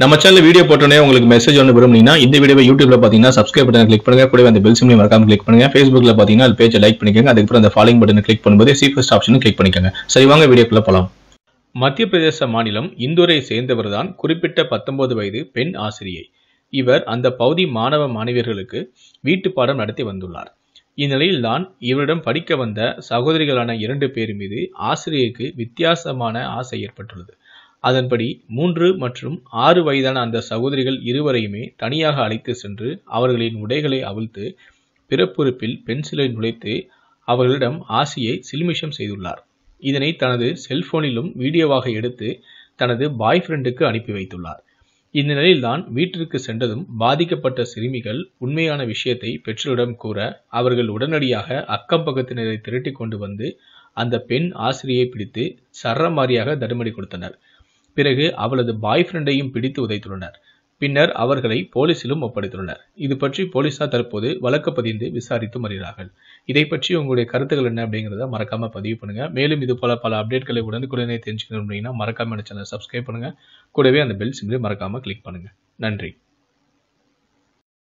நம்ம channel video போட்டோன்னே உங்களுக்கு மெசேஜ் ஒன்று விரும்புனீங்கன்னா இந்த வீடியோ யூடியூப்ல பார்த்தீங்கன்னா சப்ஸ்கிரைப் பட்டன் கிளிக் பண்ணுங்க கூட அந்த பெல் சிம்லையும் மறக்காம கிளிக் பண்ணுங்க ஃபேஸ்புக்ல பார்த்தீங்கன்னா அது பேஜை லைக் பண்ணிக்கோங்க அதுக்கப்புறம் அந்த ஃபாலோ பட்டன் கிளிக் பண்ணும்போது சீஃபஸ்ட் ஆப்ஷன் கிளிக் பண்ணிக்கோங்க சரி வாங்க வீடியோக்குள்ள போகலாம் மத்திய பிரதேச மாநிலம் இந்தூரை சேர்ந்தவர் தான் குறிப்பிட்ட பத்தொன்பது வயது பெண் ஆசிரியை இவர் அந்த பகுதி மாணவ மாணவியர்களுக்கு வீட்டு பாடம் நடத்தி வந்துள்ளார் இந்நிலையில்தான் இவரிடம் படிக்க வந்த சகோதரிகளான இரண்டு பேர் மீது ஆசிரியருக்கு வித்தியாசமான ஆசை ஏற்பட்டுள்ளது அதன்படி மூன்று மற்றும் ஆறு வயதான அந்த சகோதரிகள் இருவரையுமே தனியாக அழைத்து சென்று அவர்களின் உடைகளை அவிழ்த்து பிறப்புறுப்பில் பென்சிலை நுழைத்து அவர்களிடம் ஆசியை சில்மிஷம் செய்துள்ளார் இதனை தனது செல்போனிலும் வீடியோவாக எடுத்து தனது பாய் ஃப்ரெண்டுக்கு அனுப்பி வைத்துள்ளார் இந்த நிலையில்தான் வீட்டிற்கு சென்றதும் பாதிக்கப்பட்ட சிறுமிகள் உண்மையான விஷயத்தை பெற்றோரிடம் கூற அவர்கள் உடனடியாக அக்கம் பக்கத்தினரை திரட்டி கொண்டு வந்து அந்த பெண் ஆசிரியை பிடித்து சரமாரியாக தடுமடி கொடுத்தனர் பிறகு அவளது பாய் ஃப்ரெண்டையும் பிடித்து உதைத்துள்ளனர் பின்னர் அவர்களை போலீசிலும் ஒப்படைத்துள்ளனர் இது பற்றி போலீசார் தற்போது வழக்கு பதிந்து விசாரித்து வருகிறார்கள் இதை பற்றி உங்களுடைய கருத்துக்கள் என்ன அப்படிங்கிறத மறக்காம பதிவு பண்ணுங்க மேலும் இது போல பல அப்டேட்களை உடனுக்குடனே தெரிஞ்சுக்கணும் அப்படின்னா மறக்காம சேனல் சப்ஸ்கிரைப் பண்ணுங்க கூடவே அந்த பெல் சிம்லையும் மறக்காம கிளிக் பண்ணுங்க நன்றி